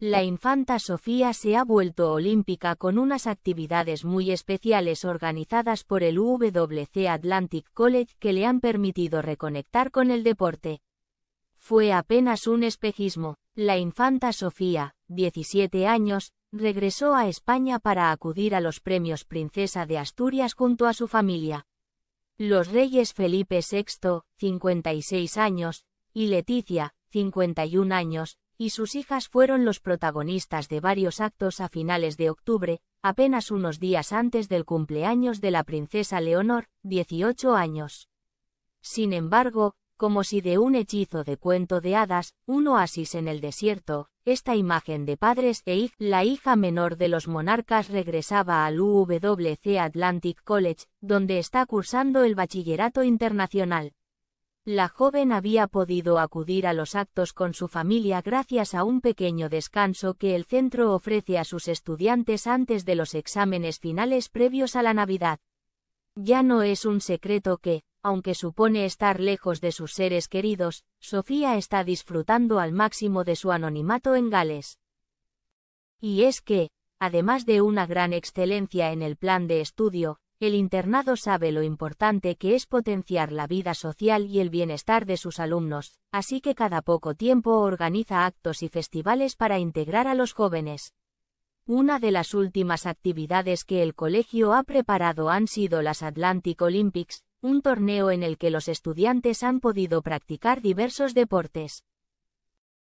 La infanta Sofía se ha vuelto olímpica con unas actividades muy especiales organizadas por el WC Atlantic College que le han permitido reconectar con el deporte. Fue apenas un espejismo. La infanta Sofía, 17 años, regresó a España para acudir a los premios Princesa de Asturias junto a su familia. Los reyes Felipe VI, 56 años, y Leticia, 51 años, y sus hijas fueron los protagonistas de varios actos a finales de octubre, apenas unos días antes del cumpleaños de la princesa Leonor, 18 años. Sin embargo, como si de un hechizo de cuento de hadas, un oasis en el desierto, esta imagen de padres e hija, la hija menor de los monarcas regresaba al UWC Atlantic College, donde está cursando el bachillerato internacional. La joven había podido acudir a los actos con su familia gracias a un pequeño descanso que el centro ofrece a sus estudiantes antes de los exámenes finales previos a la Navidad. Ya no es un secreto que, aunque supone estar lejos de sus seres queridos, Sofía está disfrutando al máximo de su anonimato en Gales. Y es que, además de una gran excelencia en el plan de estudio, el internado sabe lo importante que es potenciar la vida social y el bienestar de sus alumnos, así que cada poco tiempo organiza actos y festivales para integrar a los jóvenes. Una de las últimas actividades que el colegio ha preparado han sido las Atlantic Olympics, un torneo en el que los estudiantes han podido practicar diversos deportes.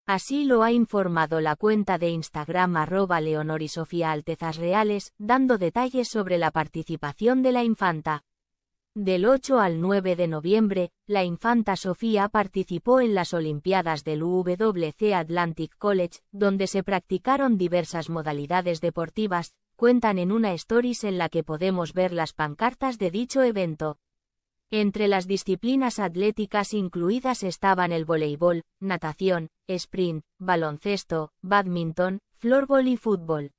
Así lo ha informado la cuenta de Instagram arroba Leonor y Sofía Altezas Reales, dando detalles sobre la participación de la infanta. Del 8 al 9 de noviembre, la infanta Sofía participó en las Olimpiadas del UWC Atlantic College, donde se practicaron diversas modalidades deportivas, cuentan en una stories en la que podemos ver las pancartas de dicho evento. Entre las disciplinas atléticas incluidas estaban el voleibol, natación, sprint, baloncesto, badminton, floorball y fútbol.